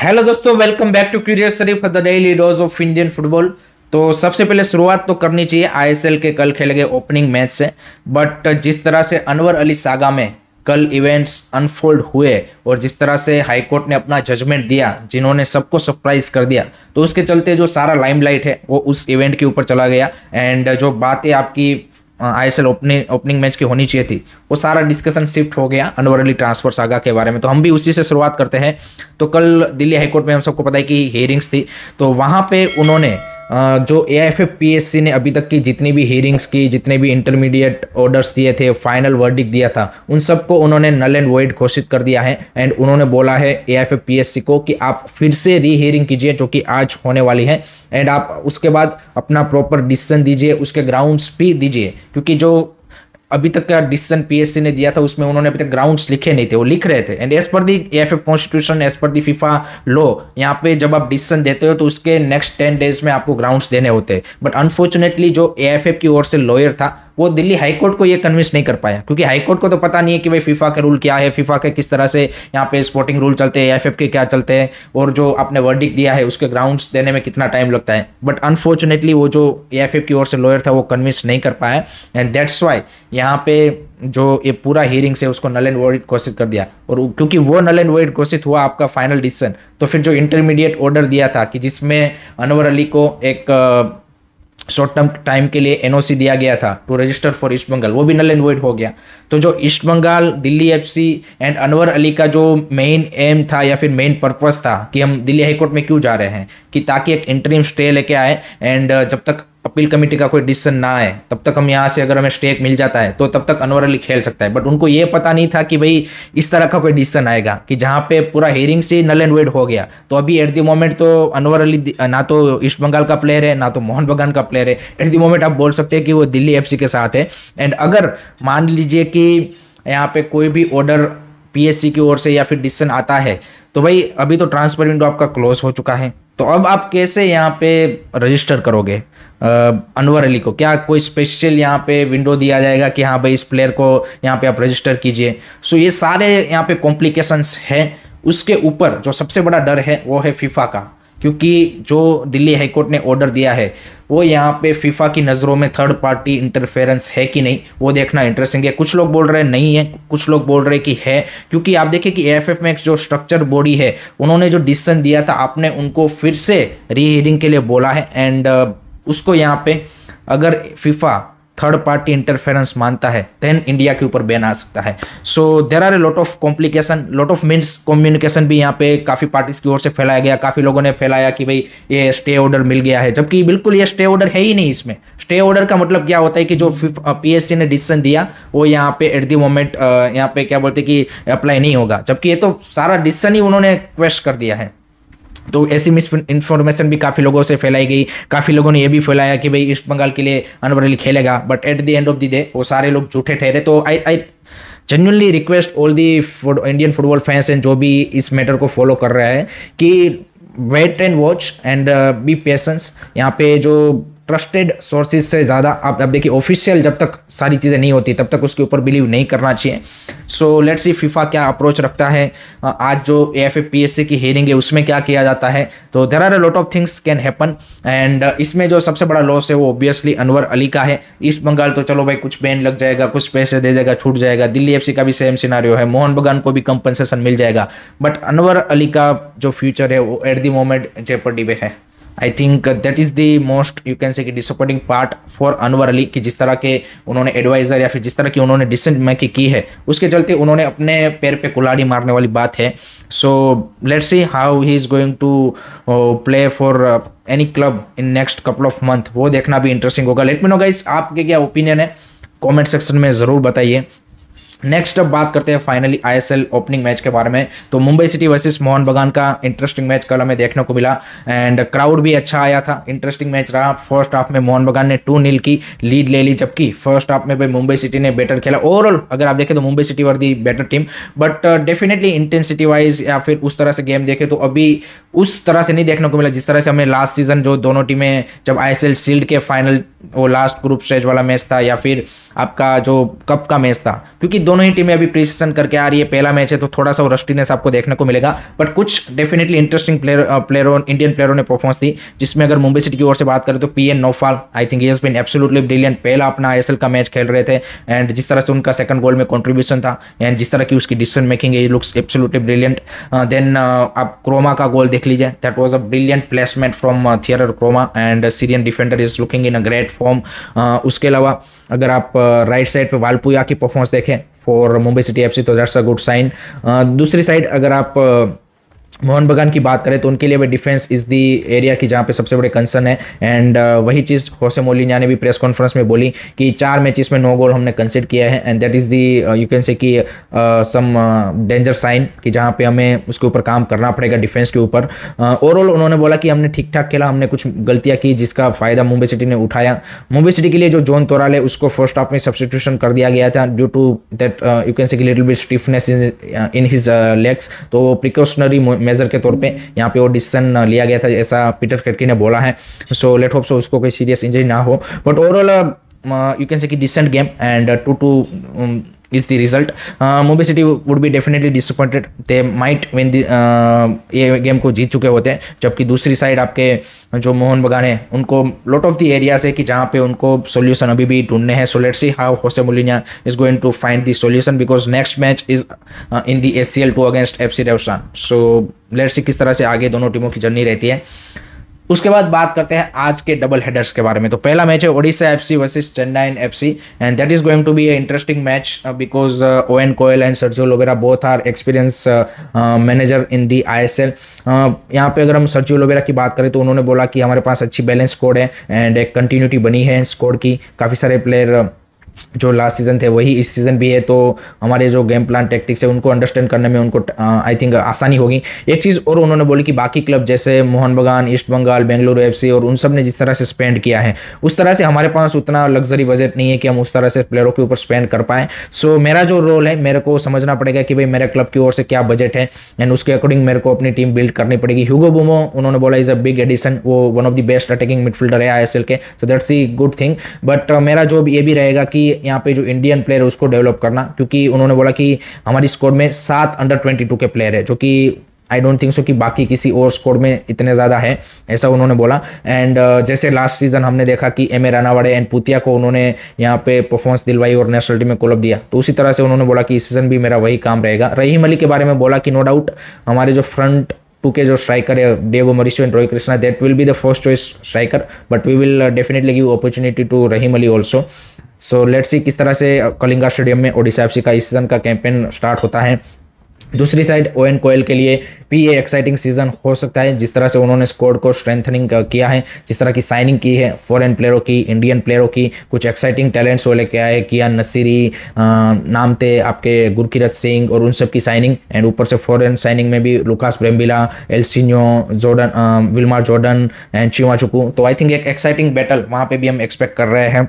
Hello दोस्तों welcome back to curious Sharif the daily dose of Indian football तो सबसे पहले शुरुआत तो करनी चाहिए आईएसएल के कल खेले गए ओपनिंग मैच से बट जिस तरह से अनवर अली सागा में कल इवेंट्स अनफोल्ड हुए और जिस तरह से हाईकोर्ट ने अपना जजमेंट दिया जिन्होंने सबको सरप्राइज कर दिया तो उसके चलते जो सारा लाइमलाइट है वो उस इवेंट के ऊपर चला गया एंड जो बातें आपकी I S L opening match की होनी चाहिए थी वो सारा डिस्कशन शिफ्ट हो गया अनवरली ट्रांसफर सागा के बारे में तो हम भी उसी से शुरुआत करते हैं तो कल दिल्ली हाईकोर्ट में हम सबको पता है कि हेयरिंग्स थी तो वहाँ पे उन्होंने जो ए आई ने अभी तक की जितनी भी हियरिंग्स की जितने भी इंटरमीडिएट ऑर्डर्स दिए थे फाइनल वर्डिक दिया था उन सबको उन्होंने नल एंड वाइड घोषित कर दिया है एंड उन्होंने बोला है ए आई को कि आप फिर से री हियरिंग कीजिए जो कि आज होने वाली है एंड आप उसके बाद अपना प्रॉपर डिसीजन दीजिए उसके ग्राउंड्स भी दीजिए क्योंकि जो अभी तक का डिसीजन पीएससी ने दिया था उसमें उन्होंने अभी तक ग्राउंड्स लिखे नहीं थे वो लिख रहे थे एंड एज पर the F F constitution as पर दी फीफा लॉ यहाँ पे जब आप डिसीजन देते हो तो उसके नेक्स्ट टेन डेज में आपको ग्राउंड्स देने होते हैं बट अनफॉर्चुनेटली जो ए की ओर से लॉयर था वो दिल्ली हाईकोर्ट को ये कन्विंस नहीं कर पाया क्योंकि हाईकोर्ट को तो पता नहीं है कि भाई फीफा के रूल क्या है फीफा के किस तरह से यहाँ पे स्पोर्टिंग रूल चलते हैं एफ के क्या चलते हैं और जो आपने वर्डिक दिया है उसके ग्राउंड्स देने में कितना टाइम लगता है बट अनफॉर्चुनेटली वो जो एफ की ओर से लॉयर था वो कन्विंस नहीं कर पाया एंड दैट्स वाई यहाँ पे जो ये पूरा हियरिंग से उसको नल एंड वर्ड घोषित कर दिया और क्योंकि वो नल एंड वर्ड घोषित हुआ आपका फाइनल डिसीजन तो फिर जो इंटरमीडिएट ऑर्डर दिया था कि जिसमें अनवर अली को एक शॉर्ट टर्म टाइम के लिए एनओसी दिया गया था to register for East Bengal वो भी नल एंड वॉइड हो गया तो जो East Bengal Delhi FC and Anwar Ali का जो मेन एम था या फिर मेन पर्पस था कि हम दिल्ली हाईकोर्ट में क्यों जा रहे हैं कि ताकि एक इंटरीम स्टे लेके आए एंड जब तक अपील कमेटी का कोई डिसीजन ना आए तब तक हम यहाँ से अगर हमें स्टेक मिल जाता है तो तब तक अनवर अली खेल सकता है बट उनको ये पता नहीं था कि भाई इस तरह का कोई डिसीजन आएगा कि जहाँ पे पूरा हेयरिंग से नल एंड वेड हो गया तो अभी एट द मोमेंट तो अनवर अली ना तो ईस्ट बंगाल का प्लेयर है ना तो मोहन बगान का प्लेयर है एट द मोमेंट आप बोल सकते हैं कि वो दिल्ली एफ के साथ है एंड अगर मान लीजिए कि यहाँ पे कोई भी ऑर्डर पी की ओर से या फिर डिसीजन आता है तो भाई अभी तो ट्रांसफर विंडो आपका क्लोज हो चुका है तो अब आप कैसे यहाँ पे रजिस्टर करोगे अनवर अली को क्या कोई स्पेशल यहाँ पे विंडो दिया जाएगा कि हाँ भाई इस प्लेयर को यहाँ पे आप रजिस्टर कीजिए सो ये सारे यहाँ पे कॉम्प्लिकेशंस है उसके ऊपर जो सबसे बड़ा डर है वो है फीफा का क्योंकि जो दिल्ली हाईकोर्ट ने ऑर्डर दिया है वो यहाँ पे फीफा की नज़रों में थर्ड पार्टी इंटरफेरेंस है कि नहीं वो देखना इंटरेस्टिंग है कुछ लोग बोल रहे हैं नहीं है कुछ लोग बोल रहे हैं कि है क्योंकि आप देखिए कि एएफएफ में एक जो स्ट्रक्चर बॉडी है उन्होंने जो डिसीजन दिया था आपने उनको फिर से रीहीडिंग के लिए बोला है एंड उसको यहाँ पे अगर फीफा थर्ड पार्टी इंटरफेरेंस मानता है देन इंडिया के ऊपर बैन आ सकता है so there are a lot of complication lot of means communication भी यहाँ पे काफ़ी पार्टीज की ओर से फैलाया गया काफ़ी लोगों ने फैलाया कि भाई ये स्टे ऑर्डर मिल गया है जबकि बिल्कुल ये स्टे ऑर्डर है ही नहीं इसमें स्टे ऑर्डर का मतलब क्या होता है कि जो पी ने डिसीजन दिया वो यहाँ पे एट दी मोमेंट यहाँ पे क्या बोलते कि अप्लाई नहीं होगा जबकि ये तो सारा डिसीजन ही उन्होंने क्वेश्चन कर दिया है तो ऐसी मिस इन्फॉर्मेशन भी काफ़ी लोगों से फैलाई गई काफ़ी लोगों ने यह भी फैलाया कि भाई ईस्ट बंगाल के लिए अनवर खेलेगा but at the end of the day वो सारे लोग झूठे ठहरे तो I I genuinely request all the Indian football fans and जो भी इस मैटर को फॉलो कर रहा है कि wait and watch and be patience यहाँ पे जो ट्रस्टेड सोर्सेज से ज़्यादा आप अब देखिए ऑफिशियल जब तक सारी चीज़ें नहीं होती तब तक उसके ऊपर बिलीव नहीं करना चाहिए सो लेट्स सी फीफा क्या अप्रोच रखता है आज जो A F P S C की हेयरिंग है उसमें क्या किया जाता है तो there are a lot of things can happen and इसमें जो सबसे बड़ा लॉस है वो ऑब्वियसली अनवर अली का है ईस्ट बंगाल तो चलो भाई कुछ बैन लग जाएगा कुछ पैसे दे देगा छूट जाएगा दिल्ली एफ का भी सेम सिनारियो है मोहन बगान को भी कंपनसेशन मिल जाएगा बट अनवर अली का जो फ्यूचर है वो एट दी मोमेंट जेपर्डी में है I think that is the most you can say कि disappointing part for Anwar Ali कि जिस तरह के उन्होंने एडवाइज़र या फिर जिस तरह की उन्होंने डिसन मैकी की है उसके चलते उन्होंने अपने पैर पे कुलाड़ी मारने वाली बात है so let see how he is going to play for any club in next couple of month वो देखना भी इंटरेस्टिंग होगा लेट मी नो गाइस आपके क्या ओपिनियन है कमेंट सेक्शन में ज़रूर बताइए नेक्स्ट अब बात करते हैं फाइनली आईएसएल ओपनिंग मैच के बारे में तो मुंबई सिटी वर्सेस मोहन बगान का इंटरेस्टिंग मैच कल हमें देखने को मिला एंड क्राउड भी अच्छा आया था इंटरेस्टिंग मैच रहा फर्स्ट हाफ में मोहन बगान ने टू नील की लीड ले ली जबकि फर्स्ट हाफ में भाई मुंबई सिटी ने बेटर खेला ओवरऑल अगर आप देखें तो Mumbai city were the better team but definitely intensity wise या फिर उस तरह से गेम देखे तो अभी उस तरह से नहीं देखने को मिला जिस तरह से हमें लास्ट सीजन जो दोनों टीमें जब आई शील्ड के फाइनल वो लास्ट ग्रुप स्टेज वाला मैच था या फिर आपका जो कप का मैच था क्योंकि दोनों ही टीमें अभी प्रीसीजन करके आ रही है पहला मैच है तो थोड़ा सा रस्टीनेस आपको देखने को मिलेगा बट कुछ डेफिनेटली इंटरेस्टिंग प्लेयर प्लेयरों इंडियन प्लेयरों ने परफॉर्मेंस दी जिसमें अगर मुंबई सिटी की ओर से बात करें तो P N Noufal I think he's been absolutely brilliant पहला अपना आई का मैच खेल रहे थे एंड जिस तरह से उनका सेकंड गोल में कॉन्ट्रीब्यूशन था एंड जिस तरह की उसकी डिसीजन मेकिंग है लुक्स एब्सोलूटली ब्रिलियंट देन आप क्रोमा का गोल देख लीजिए that was a brilliant placement from their Kroma and Syrian defender is looking in a great form उसके अलावा अगर आप राइट साइड पर वालपुया की परफॉर्मेंस देखें for Mumbai city F C तो दैट्स अ गुड साइन दूसरी साइड अगर आप uh, मोहन बगान की बात करें तो उनके लिए भी डिफेंस इज दी एरिया की जहाँ पे सबसे बड़े कंसर्न है एंड वही चीज़ होसे मोलिनिया ने भी प्रेस कॉन्फ्रेंस में बोली कि चार मैचेस में नो गोल हमने कंसिड किया है and that is the you can say कि सम डेंजर साइन कि जहाँ पे हमें उसके ऊपर काम करना पड़ेगा डिफेंस के ऊपर ओवरऑल uh, उन्होंने बोला कि हमने ठीक ठाक खेला हमने कुछ गलतियाँ की जिसका फ़ायदा मुंबई सिटी ने उठाया मुंबई सिटी के लिए जो जोन तोराल है उसको फर्स्ट हाफ में सब्सटीट्यूशन कर दिया गया था due to that you can say little bit stiffness in his legs तो प्रिकॉशनरी मेजर के तौर पे यहाँ पे वो डिसीजन लिया गया था ऐसा पीटर खेडकी ने बोला है सो लेट होप सो उसको कोई सीरियस इंजरी ना हो but overall you can say कि decent game and two two is the result. Uh, Mumbai City would be definitely disappointed. They might win the uh, ये game को जीत चुके होते हैं जबकि दूसरी side आपके जो मोहन बगान है उनको lot of the areas है कि जहाँ पर उनको solution अभी भी ढूंढने हैं so let's see how Jose Mourinho is going to find the solution because next match is uh, in the C L two against F C Ravshan so let किस तरह से आगे दोनों टीमों की जर्नी रहती है उसके बाद बात करते हैं आज के डबल हेडर्स के बारे में तो पहला मैच है Odisha F C versus Chennai F C and that is going to be a interesting match because Owen Coyle and Sergio Lobera both are experience manager in the I S L यहाँ पे अगर हम सरजो लोबेरा की बात करें तो उन्होंने बोला कि हमारे पास अच्छी बैलेंस स्कोड है एंड एक कंटिन्यूटी बनी है स्कोड की काफ़ी सारे प्लेयर जो लास्ट सीज़न थे वही इस सीज़न भी है तो हमारे जो गेम प्लान टैक्टिक्स है उनको अंडरस्टैंड करने में उनको आई uh, थिंक आसानी होगी एक चीज़ और उन्होंने बोली कि बाकी क्लब जैसे मोहन बगान ईस्ट बंगाल बेंगलुरु एफ और उन सब ने जिस तरह से स्पेंड किया है उस तरह से हमारे पास उतना लग्जरी बजट नहीं है कि हम उस तरह से प्लेयरों के ऊपर स्पेंड कर पाएँ सो so, मेरा जो रोल है मेरे को समझना पड़ेगा कि भाई मेरे क्लब की ओर से क्या बजट है एंड उसके अकॉर्डिंग मेरे को अपनी टीम बिल्ड करनी पड़ेगी ह्यूगो बुमो उन्होंने बोला इज़ अ बिग एडिशन वो one of the best attacking midfielder है आई के so that's the good thing but मेरा जॉब ये भी रहेगा कि यहाँ पे जो इंडियन प्लेयर है उसको डेवलप करना क्योंकि उन्होंने बोला कि हमारी स्कोर में सात अंडर ट्वेंटी टू के प्लेयर है जो कि आई डोंट थिंक सो कि बाकी किसी और स्कोर में इतने ज़्यादा है ऐसा उन्होंने बोला एंड uh, जैसे लास्ट सीजन हमने देखा कि एम ए रानावाड़े एंड पुतिया को उन्होंने यहाँ पे परफॉर्मेंस दिलवाई और नेशनल टीम में कोलब दिया तो उसी तरह से उन्होंने बोला कि इस सीज़न भी मेरा वही काम रहेगा रही मलिक के बारे में बोला कि नो डाउट हमारे जो फ्रंट टू के जो स्ट्राइकर है Diego Mauricio and Rohit Krishna that will be the first choice striker but we will definitely give opportunity to Rahim Ali also so let see किस तरह से uh, कलिंगा स्टेडियम में ओडिशा एफ का इस सीज़न का कैंपेन स्टार्ट होता है दूसरी साइड ओएन कोयल के लिए भी ये एक्साइटिंग सीजन हो सकता है जिस तरह से उन्होंने स्कोर को स्ट्रेंथनिंग uh, किया है जिस तरह की साइनिंग की है फॉरेन प्लेयरों की इंडियन प्लेयरों की कुछ एक्साइटिंग टैलेंट्स वो लेके आए किया नसीरी uh, नामते आपके गुरकीरत सिंह और उन सब की साइनिंग एंड ऊपर से फॉरन साइनिंग में भी Lucas Brambilla Elsinho Jordan Wilmar Jordan and Chima Chukwu तो आई थिंक एक एक्साइटिंग बैटल वहाँ पर भी हम एक्सपेक्ट कर रहे हैं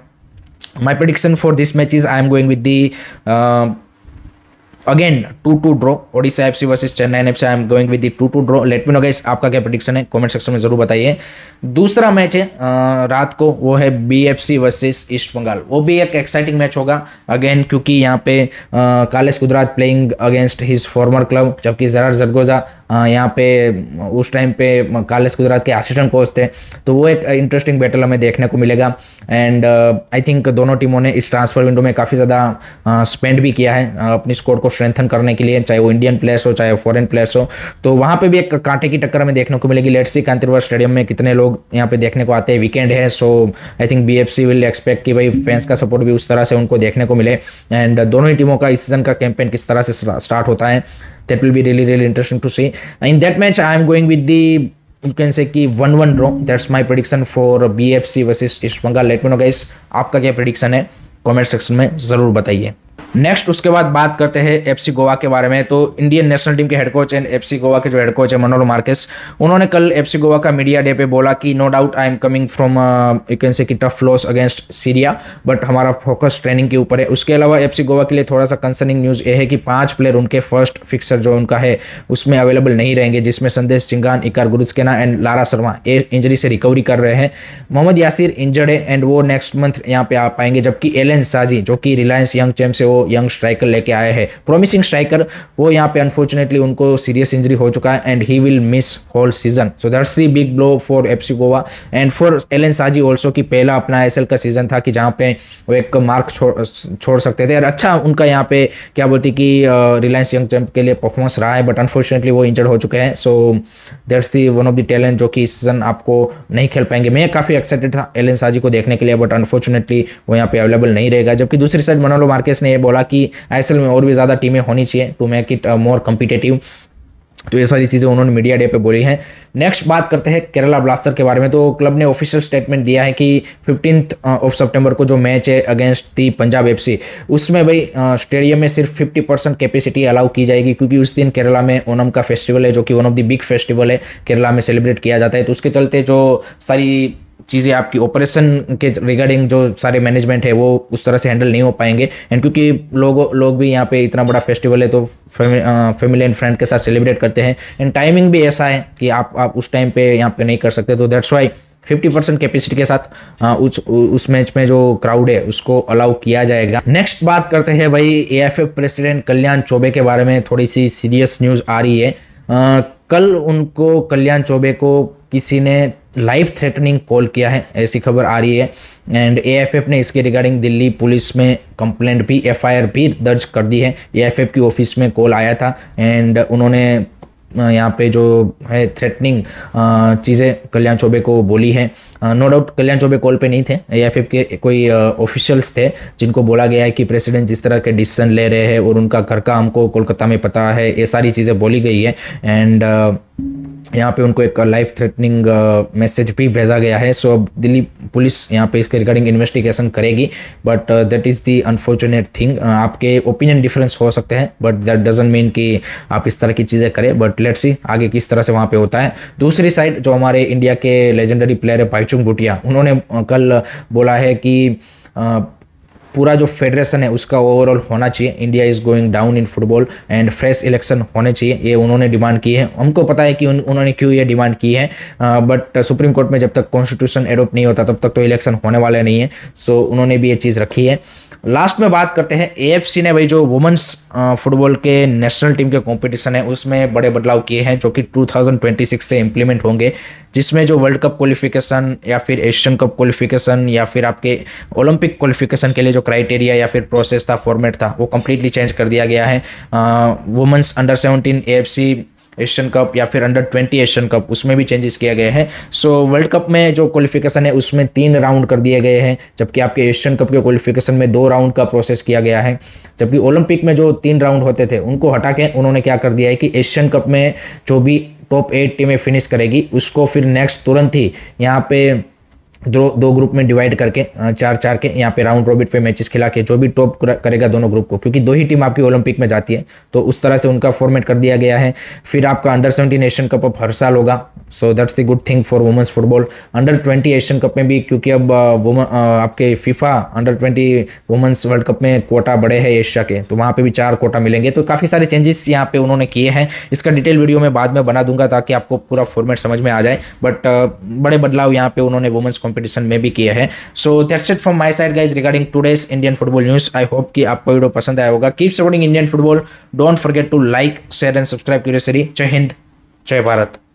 my prediction for this match is i am going with the uh, again two two draw Odisha F C versus Chennai F C I am going with two two draw let me know guys आपका क्या prediction है comment section में जरूर बताइए दूसरा match है रात को वो है B F C versus East Bengal वो भी एक एक्साइटिंग मैच होगा अगेन क्योंकि यहाँ पे Carles Cuadrat playing against his former club जबकि जरार जरगोजा यहाँ पे उस टाइम पे कालेस गुजरात के असिस्टेंट कोच थे तो वो एक इंटरेस्टिंग बैटल हमें देखने को मिलेगा एंड आई थिंक दोनों टीमों ने इस ट्रांसफर विंडो में काफ़ी ज़्यादा स्पेंड भी किया है अपनी स्कोर को स्ट्रेंथन करने के लिए चाहे वो इंडियन प्लेयर्स हो चाहे फॉरेन प्लेयर्स हो तो वहाँ पे भी एक कांटे की टक्कर में देखने को मिलेगी लेट्स सी कांतिरवा स्टेडियम में कितने लोग यहाँ पे देखने को आते हैं वीकेंड है so I think be will expect कि भाई फैंस का सपोर्ट भी उस तरह से उनको देखने को मिले एंड दोनों ही टीमों का इस सीजन का कैंपेन किस तरह से स्टार्ट होता है that will be really really interesting to see in that match I am going with the you can say कि one one draw that's my prediction for B F C versus East Bengal let me know guys आपका क्या prediction है comment section में ज़रूर बताइए next उसके बाद बात करते हैं एफसी गोवा के बारे में तो इंडियन नेशनल टीम के head coach and FC Goa के जो हेड कोच है मनोहर मार्केस उन्होंने कल एफसी गोवा का मीडिया डे पे बोला कि no doubt I am coming from you can say कि tough loss against Syria but हमारा फोकस ट्रेनिंग के ऊपर है उसके अलावा एफ गोवा के लिए थोड़ा सा कंसर्निंग न्यूज़ ये है कि पाँच प्लेयर उनके फर्स्ट फिक्सर जो उनका है उसमें अवेलेबल नहीं रहेंगे जिसमें Sandesh Jhingan Iker Guarrotxena and Lara Sharma a injury से रिकवरी कर रहे हैं मोहम्मद यासिर इंजर्ड है एंड वो नेक्स्ट मंथ यहाँ पे आ पाएंगे जबकि एन साजी जो कि रिलायंस यंग चैम्प से वो यंग स्ट्राइकर लेके आए हैं प्रोमिसिंग स्ट्राइकर वो यहाँ पे अनफॉर्चुनेटली उनको सीरियस इंजरी हो चुका है and he will miss whole season so that's the big blow for F C Goa and for L N Saji also की पहला अपना एस का सीजन था कि जहाँ पे वो एक मार्क छोड़ छोड़ सकते थे और अच्छा उनका यहाँ पे क्या बोलती कि रिलायंस यंग चैंप के लिए परफॉर्मेंस रहा है बट अनफॉर्चुनेटली वो इंजर्ड हो चुके हैं so that's the one of the talent जो कि इस सीजन आपको नहीं खेल पाएंगे मैं काफ़ी एक्साइटेड था एल एन साजी को देखने के लिए बट अनफॉर्चुनेटली वो यहाँ पे अवेलेबल नहीं रहेगा जबकि दूसरी साइड मनोलो मार्केस ने यह बोला कि आई में और भी ज़्यादा टीमें होनी चाहिए to make it more competitive तो ये सारी चीज़ें उन्होंने मीडिया डे पे बोली हैं नेक्स्ट बात करते हैं केरला ब्लास्टर के बारे में तो क्लब ने ऑफिशियल स्टेटमेंट दिया है कि फिफ्टीन ऑफ सितंबर को जो मैच है अगेंस्ट दी पंजाब एफसी उसमें भाई स्टेडियम uh, में सिर्फ 50 परसेंट कैपेसिटी अलाउ की जाएगी क्योंकि उस दिन केरला में ओनम का फेस्टिवल है जो कि one of the big festival है केरला में सेलिब्रेट किया जाता है तो उसके चलते जो सारी चीज़ें आपकी ऑपरेशन के रिगार्डिंग जो सारे मैनेजमेंट है वो उस तरह से हैंडल नहीं हो पाएंगे एंड क्योंकि लोग लोग भी यहाँ पे इतना बड़ा फेस्टिवल है तो फैमिली एंड फ्रेंड के साथ सेलिब्रेट करते हैं एंड टाइमिंग भी ऐसा है कि आप आप उस टाइम पे यहाँ पे नहीं कर सकते तो that's why fifty percent capacity के साथ आ, उस उस मैच में जो क्राउड है उसको अलाउ किया जाएगा नेक्स्ट बात करते हैं भाई ए प्रेसिडेंट कल्याण चौबे के बारे में थोड़ी सी सीरियस न्यूज़ आ रही है आ, कल उनको कल्याण चौबे को किसी ने लाइफ थ्रेटनिंग कॉल किया है ऐसी खबर आ रही है एंड एएफएफ ने इसके रिगार्डिंग दिल्ली पुलिस में कंप्लेंट भी एफआईआर भी दर्ज कर दी है एएफएफ की ऑफिस में कॉल आया था एंड उन्होंने यहाँ पे जो है थ्रेटनिंग चीज़ें कल्याण चौबे को बोली है no doubt Kalyan Chaubey call पे नहीं थे या फिर के कोई ऑफिशियल्स थे जिनको बोला गया है कि प्रेसिडेंट जिस तरह के डिसीजन ले रहे हैं और उनका घर का हमको कोलकाता में पता है ये सारी चीज़ें बोली गई है एंड यहाँ पे उनको एक लाइफ थ्रेटनिंग मैसेज भी भेजा गया है सो अब दिल्ली पुलिस यहाँ पे इसके रिगार्डिंग इन्वेस्टिगेशन करेगी but that is the unfortunate thing आपके ओपिनियन डिफरेंस हो सकते हैं बट दैट डजेंट मीन कि आप इस तरह की चीज़ें करें बट लेट्स सी आगे किस तरह से वहाँ पर होता है दूसरी साइड जो हमारे इंडिया के लेजेंडरी प्लेयर है भाईचुंग भुटिया उन्होंने uh, कल बोला है कि uh, पूरा जो फेडरेशन है उसका ओवरऑल होना चाहिए India is going down in football and fresh election होने चाहिए ये उन्होंने डिमांड की है हमको पता है कि उन, उन्होंने क्यों ये डिमांड की है आ, बट सुप्रीम कोर्ट में जब तक कॉन्स्टिट्यूशन एडोप्ट नहीं होता तब तक तो इलेक्शन होने वाले नहीं है सो उन्होंने भी ये चीज़ रखी है लास्ट में बात करते हैं एएफसी ने भाई जो वुमेंस फुटबॉल के नेशनल टीम के कंपटीशन है उसमें बड़े बदलाव किए हैं जो कि 2026 से इम्प्लीमेंट होंगे जिसमें जो वर्ल्ड कप क्वालिफिकेशन या फिर एशियन कप क्वालिफिकेशन या फिर आपके ओलंपिक क्वालिफिकेशन के लिए जो क्राइटेरिया या फिर प्रोसेस था फॉर्मेट था वो कम्प्लीटली चेंज कर दिया गया है women's under seventeen a Asian cup या फिर अंडर ट्वेंटी एशियन कप उसमें भी चेंजेस किया गया है सो वर्ल्ड कप में जो क्वालिफिकेशन है उसमें तीन राउंड कर दिए गए हैं जबकि आपके एशियन कप के क्वालिफिकेशन में दो राउंड का प्रोसेस किया गया है जबकि ओलंपिक में जो तीन राउंड होते थे उनको हटा के उन्होंने क्या कर दिया है कि एशियन कप में जो भी टॉप एट टीमें फिनिश करेगी उसको फिर नेक्स्ट तुरंत ही यहाँ पे दो दो ग्रुप में डिवाइड करके चार चार के यहाँ पे राउंड रॉबिट पे मैचेस खिला के जो भी टॉप करेगा दोनों ग्रुप को क्योंकि दो ही टीम आपकी ओलंपिक में जाती है तो उस तरह से उनका फॉर्मेट कर दिया गया है फिर आपका अंडर सेवेंटीन एशियन कप अब हर साल होगा so that's the good thing for women's football under twenty Asian cup में भी क्योंकि अब वुमन आपके FIFA under twenty women's world cup में कोटा बड़े हैं एशिया के तो वहाँ पर भी चार कोटा मिलेंगे तो काफ़ी सारे चेंजेस यहाँ पे उन्होंने किए हैं इसका डिटेल वीडियो मैं बाद में बना दूंगा ताकि आपको पूरा फॉर्मेट समझ में आ जाए बट बड़े बदलाव यहाँ पे उन्होंने वुमेंस कंपटीशन में भी किया है so that's it from my side guys regarding today's Indian football news I hope कि आपको वीडियो पसंद आया होगा keep supporting Indian football don't forget to like share and subscribe Curiousery जय हिंद जय भारत